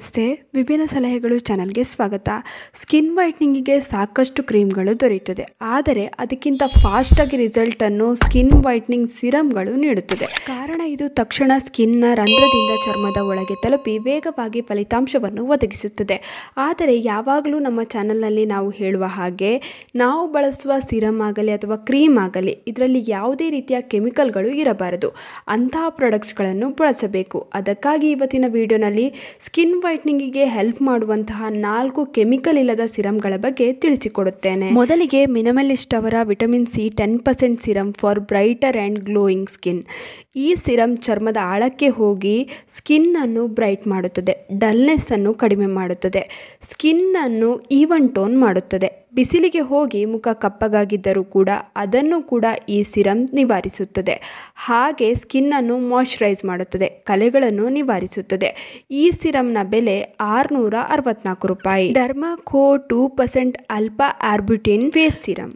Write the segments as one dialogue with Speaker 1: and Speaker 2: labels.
Speaker 1: ನಮಸ್ತೆ ವಿಭಿನ್ನ ಸಲಹೆಗಳು ಚಾನಲ್ಗೆ ಸ್ವಾಗತ ಸ್ಕಿನ್ ವೈಟ್ನಿಂಗಿಗೆ ಸಾಕಷ್ಟು ಕ್ರೀಮ್ಗಳು ದೊರೆಯುತ್ತದೆ ಆದರೆ ಅದಕ್ಕಿಂತ ಫಾಸ್ಟಾಗಿ ರಿಸಲ್ಟನ್ನು ಸ್ಕಿನ್ ವೈಟ್ನಿಂಗ್ ಸಿರಮ್ಗಳು ನೀಡುತ್ತದೆ ಕಾರಣ ಇದು ತಕ್ಷಣ ಸ್ಕಿನ್ನ ರಂಧ್ರದಿಂದ ಚರ್ಮದ ಒಳಗೆ ತಲುಪಿ ವೇಗವಾಗಿ ಫಲಿತಾಂಶವನ್ನು ಒದಗಿಸುತ್ತದೆ ಆದರೆ ಯಾವಾಗಲೂ ನಮ್ಮ ಚಾನಲ್ನಲ್ಲಿ ನಾವು ಹೇಳುವ ಹಾಗೆ ನಾವು ಬಳಸುವ ಸಿರಮ್ ಆಗಲಿ ಅಥವಾ ಕ್ರೀಮ್ ಆಗಲಿ ಇದರಲ್ಲಿ ಯಾವುದೇ ರೀತಿಯ ಕೆಮಿಕಲ್ಗಳು ಇರಬಾರದು ಅಂತಹ ಪ್ರಾಡಕ್ಟ್ಸ್ಗಳನ್ನು ಬಳಸಬೇಕು ಅದಕ್ಕಾಗಿ ಇವತ್ತಿನ ವಿಡಿಯೋನಲ್ಲಿ ಸ್ಕಿನ್ ವೈಟ್ನಿಂಗಿಗೆ ಹೆಲ್ಪ್ ಮಾಡುವಂತಹ ನಾಲ್ಕು ಕೆಮಿಕಲ್ ಇಲ್ಲದ ಸಿರಂಗಳ ಬಗ್ಗೆ ತಿಳಿಸಿಕೊಡುತ್ತೇನೆ ಮೊದಲಿಗೆ ಮಿನಮಲಿಸ್ಟ್ ಅವರ vitamin C ten percent serum for brighter and glowing skin ಈ ಸಿರಂ ಚರ್ಮದ ಆಳಕ್ಕೆ ಹೋಗಿ ಸ್ಕಿನ್ನನ್ನು ಬ್ರೈಟ್ ಮಾಡುತ್ತದೆ ಡಲ್ನೆಸ್ ಅನ್ನು ಕಡಿಮೆ ಮಾಡುತ್ತದೆ ಸ್ಕಿನ್ನನ್ನು ಈವನ್ ಟೋನ್ ಮಾಡುತ್ತದೆ ಬಿಸಿಲಿಗೆ ಹೋಗಿ ಮುಖ ಕಪ್ಪಗಾಗಿದ್ದರೂ ಕೂಡ ಅದನ್ನು ಕೂಡ ಈ ಸಿರಮ್ ನಿವಾರಿಸುತ್ತದೆ ಹಾಗೆ ಸ್ಕಿನ್ನನ್ನು ಮಾಯಶ್ಚರೈಸ್ ಮಾಡುತ್ತದೆ ಕಲೆಗಳನ್ನು ನಿವಾರಿಸುತ್ತದೆ ಈ ಸಿರಮ್ನ ಬೆಲೆ ಆರುನೂರ ಅರವತ್ನಾಲ್ಕು ರೂಪಾಯಿ ಕೋ two percent alpha arbutin face serum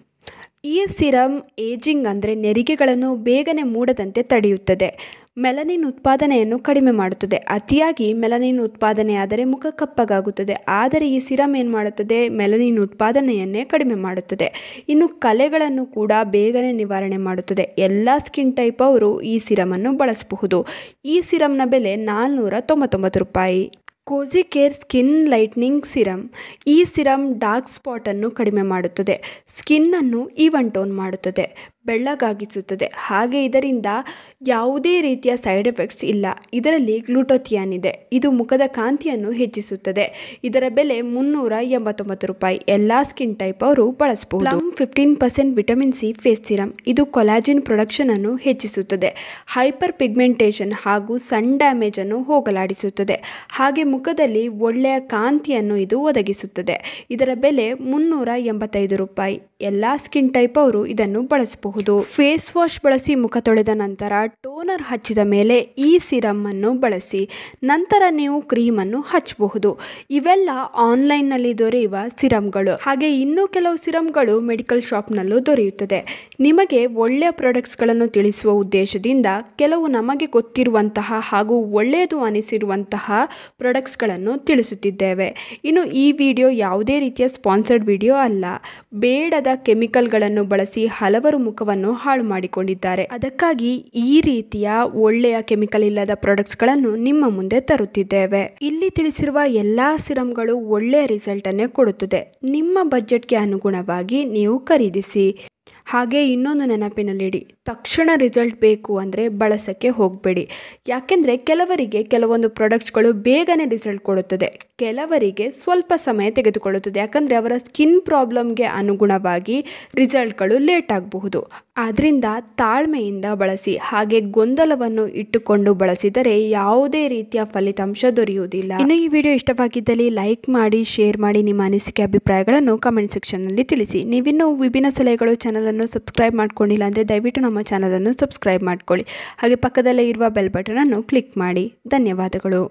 Speaker 1: ಈ ಸಿರಮ್ ಏಜಿಂಗ್ ಅಂದರೆ ನೆರಿಗೆಗಳನ್ನು ಬೇಗನೆ ಮೂಡದಂತೆ ತಡೆಯುತ್ತದೆ ಮೆಲನಿನ್ ಉತ್ಪಾದನೆಯನ್ನು ಕಡಿಮೆ ಮಾಡುತ್ತದೆ ಅತಿಯಾಗಿ ಮೆಲನಿನ್ ಉತ್ಪಾದನೆಯಾದರೆ ಮುಖ ಕಪ್ಪಗಾಗುತ್ತದೆ ಆದರೆ ಈ ಸಿರಮ್ ಏನು ಮಾಡುತ್ತದೆ ಮೆಲನಿನ್ ಉತ್ಪಾದನೆಯನ್ನೇ ಕಡಿಮೆ ಮಾಡುತ್ತದೆ ಇನ್ನು ಕಲೆಗಳನ್ನು ಕೂಡ ಬೇಗನೆ ನಿವಾರಣೆ ಮಾಡುತ್ತದೆ ಎಲ್ಲ ಸ್ಕಿನ್ ಟೈಪ್ ಅವರು ಈ ಸಿರಮನ್ನು ಬಳಸಬಹುದು ಈ ಸಿರಮ್ನ ಬೆಲೆ ನಾಲ್ನೂರ ತೊಂಬತ್ತೊಂಬತ್ತು ರೂಪಾಯಿ ಕೇರ್ ಸ್ಕಿನ್ ಲೈಟ್ನಿಂಗ್ ಸಿರಮ್ ಈ ಸಿರಮ್ ಡಾರ್ಕ್ ಸ್ಪಾಟನ್ನು ಕಡಿಮೆ ಮಾಡುತ್ತದೆ ಸ್ಕಿನ್ನನ್ನು ಈವನ್ ಟೋನ್ ಮಾಡುತ್ತದೆ ಬೆಳ್ಳಗಾಗಿಸುತ್ತದೆ ಹಾಗೆ ಇದರಿಂದ ಯಾವುದೇ ರೀತಿಯ ಸೈಡ್ ಎಫೆಕ್ಟ್ಸ್ ಇಲ್ಲ ಇದರಲ್ಲಿ ಗ್ಲೂಟೋಥಿಯಾನ್ ಇದೆ ಇದು ಮುಖದ ಕಾಂತಿಯನ್ನು ಹೆಚ್ಚಿಸುತ್ತದೆ ಇದರ ಬೆಲೆ ಮುನ್ನೂರ ಎಂಬತ್ತೊಂಬತ್ತು ರೂಪಾಯಿ ಎಲ್ಲ ಸ್ಕಿನ್ ಟೈಪ್ ಅವರು ಬಳಸಬಹುದು fifteen percent vitamin C face serum ಇದು ಕೊಲಾಜಿನ್ ಪ್ರೊಡಕ್ಷನ್ ಅನ್ನು ಹೆಚ್ಚಿಸುತ್ತದೆ ಹೈಪರ್ ಪಿಗ್ಮೆಂಟೇಷನ್ ಹಾಗೂ ಸನ್ ಡ್ಯಾಮೇಜ್ ಅನ್ನು ಹೋಗಲಾಡಿಸುತ್ತದೆ ಹಾಗೆ ಮುಖದಲ್ಲಿ ಒಳ್ಳೆಯ ಕಾಂತಿಯನ್ನು ಇದು ಒದಗಿಸುತ್ತದೆ ಇದರ ಬೆಲೆ ಮುನ್ನೂರ ಎಂಬತ್ತೈದು ರೂಪಾಯಿ ಎಲ್ಲಾ ಸ್ಕಿನ್ ಟೈಪ್ ಅವರು ಇದನ್ನು ಬಳಸಬಹುದು ಫೇಸ್ ವಾಶ್ ಬಳಸಿ ಮುಖ ತೊಳೆದ ನಂತರ ಟೋ ಟೋನರ್ ಹಚ್ಚಿದ ಮೇಲೆ ಈ ಸಿರಮನ್ನು ಬಳಸಿ ನಂತರ ನೀವು ಕ್ರೀಮನ್ನು ಹಚ್ಚಬಹುದು ಇವೆಲ್ಲ ಆನ್ಲೈನ್ನಲ್ಲಿ ದೊರೆಯುವ ಸಿರಮ್ಗಳು ಹಾಗೆ ಇನ್ನೂ ಕೆಲವು ಸಿರಮ್ಗಳು ಮೆಡಿಕಲ್ ಶಾಪ್ನಲ್ಲೂ ದೊರೆಯುತ್ತದೆ ನಿಮಗೆ ಒಳ್ಳೆಯ ಪ್ರಾಡಕ್ಟ್ಸ್ಗಳನ್ನು ತಿಳಿಸುವ ಉದ್ದೇಶದಿಂದ ಕೆಲವು ನಮಗೆ ಗೊತ್ತಿರುವಂತಹ ಹಾಗೂ ಒಳ್ಳೆಯದು ಅನಿಸಿರುವಂತಹ ಪ್ರಾಡಕ್ಟ್ಸ್ಗಳನ್ನು ತಿಳಿಸುತ್ತಿದ್ದೇವೆ ಇನ್ನು ಈ ವಿಡಿಯೋ ಯಾವುದೇ ರೀತಿಯ ಸ್ಪಾನ್ಸರ್ಡ್ ವಿಡಿಯೋ ಅಲ್ಲ ಬೇಡದ ಕೆಮಿಕಲ್ಗಳನ್ನು ಬಳಸಿ ಹಲವರು ಮುಖವನ್ನು ಹಾಳು ಮಾಡಿಕೊಂಡಿದ್ದಾರೆ ಅದಕ್ಕಾಗಿ ಈ ರೀತಿ ರೀತಿಯ ಒಳ್ಳೆಯ ಕೆಮಿಕಲ್ ಇಲ್ಲದ ಪ್ರಾಡಕ್ಟ್ಸ್ಗಳನ್ನು ನಿಮ್ಮ ಮುಂದೆ ತರುತ್ತಿದ್ದೇವೆ ಇಲ್ಲಿ ತಿಳಿಸಿರುವ ಎಲ್ಲಾ ಸಿರಮ್ಗಳು ಒಳ್ಳೆಯ ರಿಸಲ್ಟ್ ಅನ್ನೇ ಕೊಡುತ್ತದೆ ನಿಮ್ಮ ಬಜೆಟ್ಗೆ ಅನುಗುಣವಾಗಿ ನೀವು ಖರೀದಿಸಿ ಹಾಗೆ ಇನ್ನೊಂದು ನೆನಪಿನಲ್ಲಿಡಿ ತಕ್ಷಣ ರಿಸಲ್ಟ್ ಬೇಕು ಅಂದರೆ ಬಳಸೋಕ್ಕೆ ಹೋಗಬೇಡಿ ಯಾಕೆಂದರೆ ಕೆಲವರಿಗೆ ಕೆಲವೊಂದು ಪ್ರಾಡಕ್ಟ್ಸ್ಗಳು ಬೇಗನೆ ರಿಸಲ್ಟ್ ಕೊಡುತ್ತದೆ ಕೆಲವರಿಗೆ ಸ್ವಲ್ಪ ಸಮಯ ತೆಗೆದುಕೊಳ್ಳುತ್ತದೆ ಯಾಕಂದರೆ ಅವರ ಸ್ಕಿನ್ ಪ್ರಾಬ್ಲಮ್ಗೆ ಅನುಗುಣವಾಗಿ ರಿಸಲ್ಟ್ಗಳು ಲೇಟ್ ಆಗಬಹುದು ಆದ್ದರಿಂದ ತಾಳ್ಮೆಯಿಂದ ಬಳಸಿ ಹಾಗೆ ಗೊಂದಲವನ್ನು ಇಟ್ಟುಕೊಂಡು ಬಳಸಿದರೆ ಯಾವುದೇ ರೀತಿಯ ಫಲಿತಾಂಶ ದೊರೆಯುವುದಿಲ್ಲ ಇನ್ನು ಈ ವಿಡಿಯೋ ಇಷ್ಟವಾಗಿದ್ದಲ್ಲಿ ಲೈಕ್ ಮಾಡಿ ಶೇರ್ ಮಾಡಿ ನಿಮ್ಮ ಅನಿಸಿಕೆ ಅಭಿಪ್ರಾಯಗಳನ್ನು ಕಮೆಂಟ್ ಸೆಕ್ಷನ್ನಲ್ಲಿ ತಿಳಿಸಿ ನೀವಿನ್ನೂ ವಿಭಿನ್ನ ಸಲಹೆಗಳು ಚಾನಲ್ ಚಾನಲನ್ನು ಸಬ್ಸ್ಕ್ರೈಬ್ ಮಾಡ್ಕೊಂಡಿಲ್ಲ ಅಂದರೆ ದಯವಿಟ್ಟು ನಮ್ಮ ಚಾನಲನ್ನು ಸಬ್ಸ್ಕ್ರೈಬ್ ಮಾಡ್ಕೊಳ್ಳಿ ಹಾಗೆ ಪಕ್ಕದಲ್ಲೇ ಇರುವ ಬೆಲ್ ಬಟನನ್ನು ಕ್ಲಿಕ್ ಮಾಡಿ ಧನ್ಯವಾದಗಳು